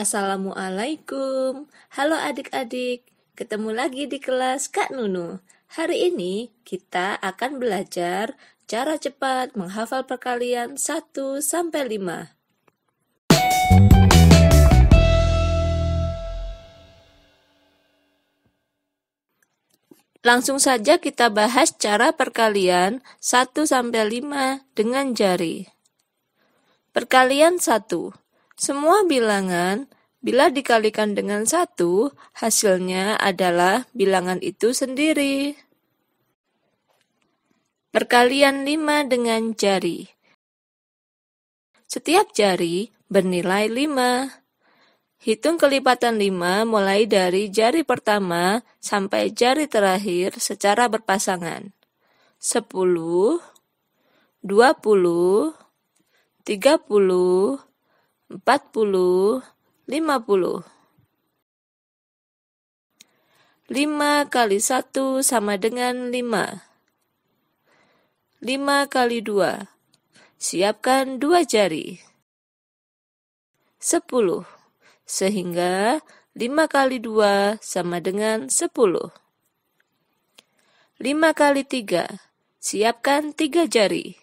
Assalamualaikum. Halo adik-adik. Ketemu lagi di kelas Kak Nunu. Hari ini kita akan belajar cara cepat menghafal perkalian 1 sampai 5. Langsung saja kita bahas cara perkalian 1 sampai 5 dengan jari. Perkalian 1 semua bilangan, bila dikalikan dengan satu, hasilnya adalah bilangan itu sendiri. Perkalian 5 dengan jari. Setiap jari bernilai 5. Hitung kelipatan 5 mulai dari jari pertama sampai jari terakhir secara berpasangan. 10, 20, 30, empat puluh, lima Lima kali satu sama dengan lima. Lima kali dua. Siapkan dua jari. Sepuluh. Sehingga lima kali dua sama dengan sepuluh. Lima kali tiga. Siapkan tiga jari.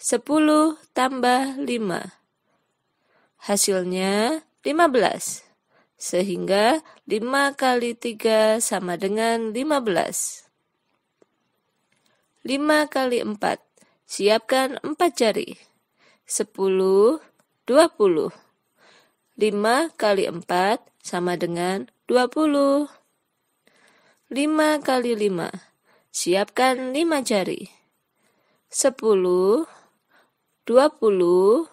Sepuluh tambah lima Hasilnya 15. Sehingga 5 kali 3 sama dengan 15. 5 kali 4. Siapkan 4 jari. 10, 20. 5 kali 4 sama dengan 20. 5 kali 5. Siapkan 5 jari. 10, 20,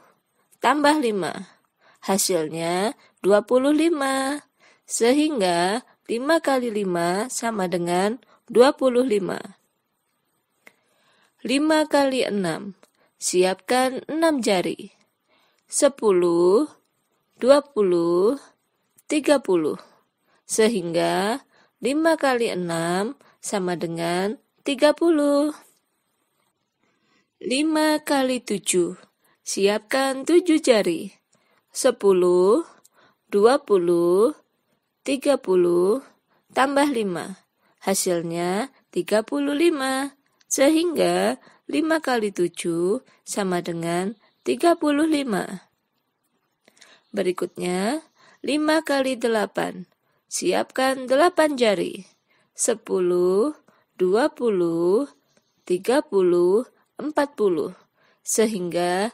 tambah 5. Hasilnya 25. Sehingga 5 kali 5 sama dengan 25. 5 kali 6. Siapkan 6 jari. 10, 20, 30. Sehingga 5 kali 6 sama dengan 30. 5 kali 7. Siapkan 7 jari sepuluh, dua puluh, tiga puluh, tambah lima. Hasilnya tiga puluh lima. Sehingga lima kali tujuh sama dengan tiga puluh lima. Berikutnya, lima kali delapan. Siapkan delapan jari. Sepuluh, dua puluh, tiga puluh, empat puluh. Sehingga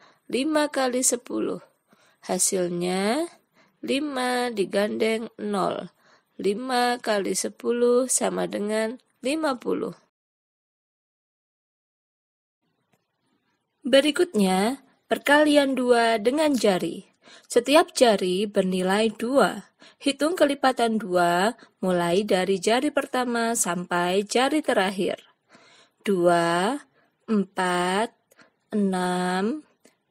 5 kali 10. Hasilnya 5 digandeng 0. 5 kali 10 sama dengan 50. Berikutnya, perkalian 2 dengan jari. Setiap jari bernilai 2. Hitung kelipatan 2 mulai dari jari pertama sampai jari terakhir. 2, 4, 6,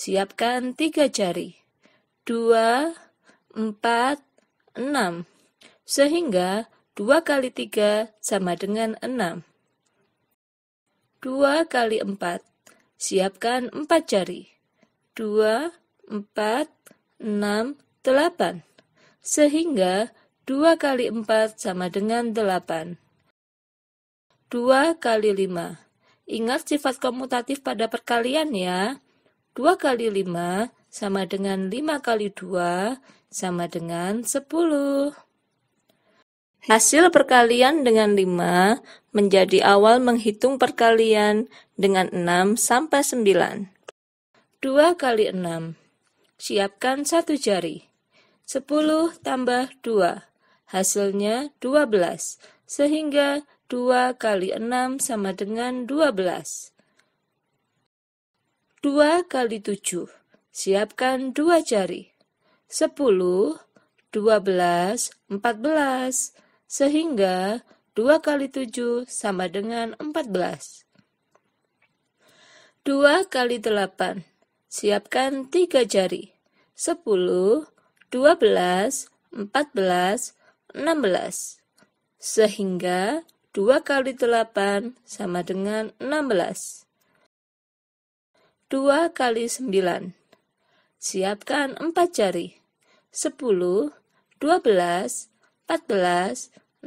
Siapkan tiga jari, dua, empat, enam, sehingga dua kali tiga sama dengan enam. Dua kali empat, siapkan empat jari, dua, empat, enam, delapan, sehingga dua kali empat sama dengan delapan. dua kali lima Ingat sifat komutatif pada perkalian ya. 2 kali 5 sama dengan 5 kali 2 sama dengan 10. Hasil perkalian dengan 5 menjadi awal menghitung perkalian dengan 6 sampai 9. 2 kali 6. Siapkan satu jari. 10 tambah 2. Hasilnya 12, sehingga 2 kali 6 sama dengan 12 dua kali tujuh Siapkan dua jari. sepuluh dua belas empat belas sehingga dua kali tujuh sama dengan empat belas dua kali delapan Siapkan tiga jari. sepuluh dua belas empat belas enam belas Sehingga dua kali delapan sama dengan enam belas 2 kali 9. Siapkan 4 jari. 10, 12, 14, 16, 18.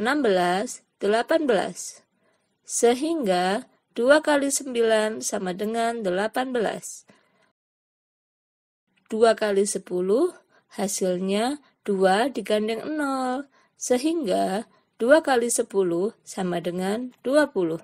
Sehingga 2 kali 9 sama dengan 18. 2 kali 10 hasilnya 2 digandeng 0, sehingga 2 kali 10 sama dengan 20.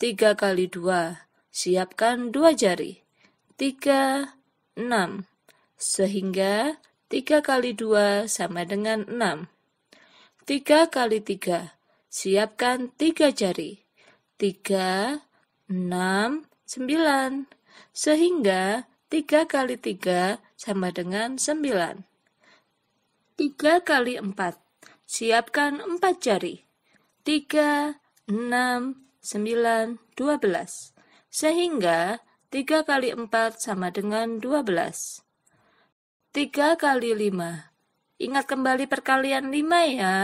3 kali 2. Siapkan 2 jari. 3, 6. Sehingga 3 kali 2 sama dengan 6. 3 kali 3. Siapkan 3 jari. 3, 6, 9. Sehingga 3 kali 3 sama dengan 9. 3 kali 4. Siapkan 4 jari. 3, 6, 9, 12. Sehingga 3 kali 4 sama dengan 12. 3 kali 5. Ingat kembali perkalian 5 ya.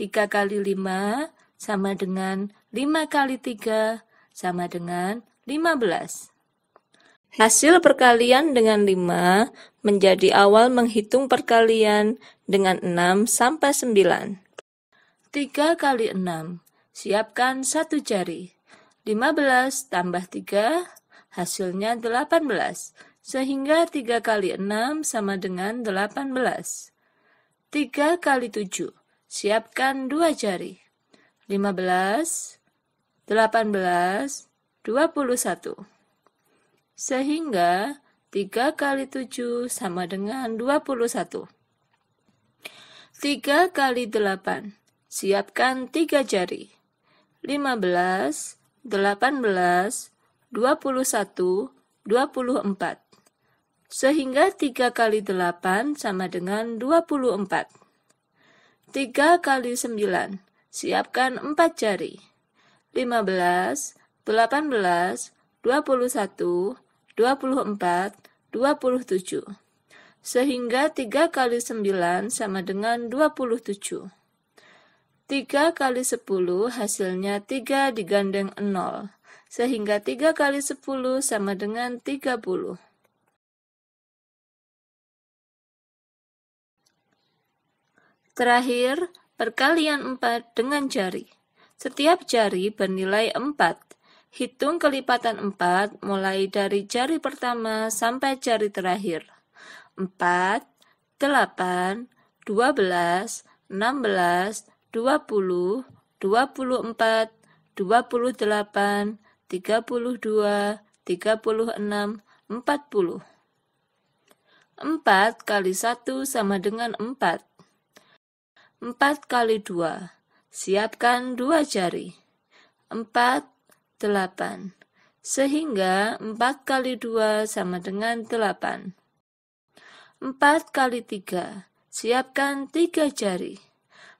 3 kali 5 sama dengan 5 kali 3 sama dengan 15. Hasil perkalian dengan 5 menjadi awal menghitung perkalian dengan 6 sampai 9. 3 kali 6 Siapkan satu jari. 15 tambah 3 hasilnya 18. Sehingga 3 kali 6 sama dengan 18. 3 kali 7. Siapkan dua jari. 15, 18, 21. Sehingga 3 kali 7 sama dengan 21. 3 kali 8. Siapkan 3 jari. 15, 18, 21, 24. Sehingga 3 kali 8 sama dengan 24. 3 kali 9, siapkan 4 jari. 15, 18, 21, 24, 27. Sehingga 3 kali 9 sama dengan 27. 3 kali 10 hasilnya 3 digandeng 0, sehingga 3 kali 10 sama dengan 30. Terakhir, perkalian 4 dengan jari. Setiap jari bernilai 4. Hitung kelipatan 4 mulai dari jari pertama sampai jari terakhir. 4, 8, 12, 16, 20, 24, 28, 32, 36, 40. 4 kali 1 sama dengan 4. 4 kali 2. Siapkan 2 jari. 4, 8. Sehingga 4 kali 2 sama dengan 8. 4 kali 3. Siapkan 3 jari.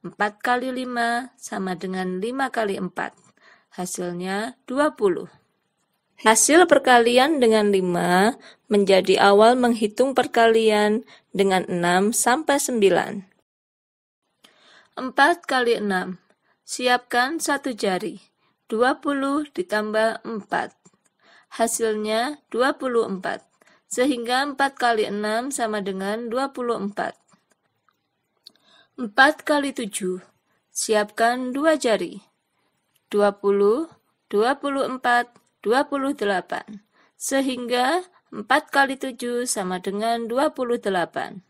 4 kali 5 sama dengan 5 kali 4. Hasilnya 20. Hasil perkalian dengan 5 menjadi awal menghitung perkalian dengan 6 sampai 9. 4 kali 6. Siapkan satu jari. 20 ditambah 4. Hasilnya 24. Sehingga 4 kali 6 sama dengan 24. 4 kali 7. Siapkan 2 jari. 20, 24, 28. Sehingga 4 kali 7 sama dengan 28. 4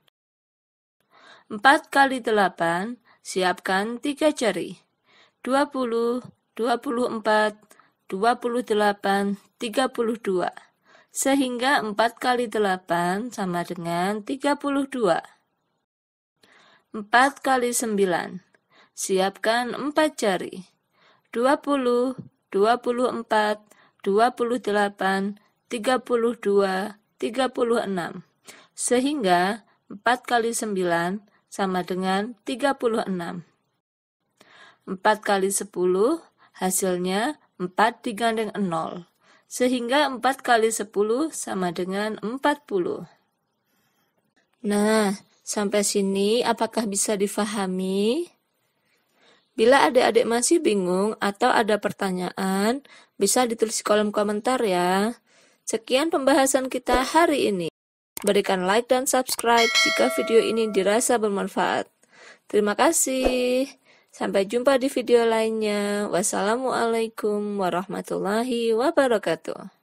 kali 8, siapkan 3 jari. 20, 24, 28, 32. Sehingga 4 kali 8 sama dengan 32. 4 kali 9. Siapkan 4 jari. 20, 24, 28, 32, 36. Sehingga 4 kali 9 sama dengan 36. 4 kali 10 hasilnya 4 digandeng 0. Sehingga 4 kali 10 sama dengan 40. Nah, Sampai sini apakah bisa difahami? Bila adik-adik masih bingung atau ada pertanyaan, bisa ditulis di kolom komentar ya. Sekian pembahasan kita hari ini. Berikan like dan subscribe jika video ini dirasa bermanfaat. Terima kasih. Sampai jumpa di video lainnya. Wassalamualaikum warahmatullahi wabarakatuh.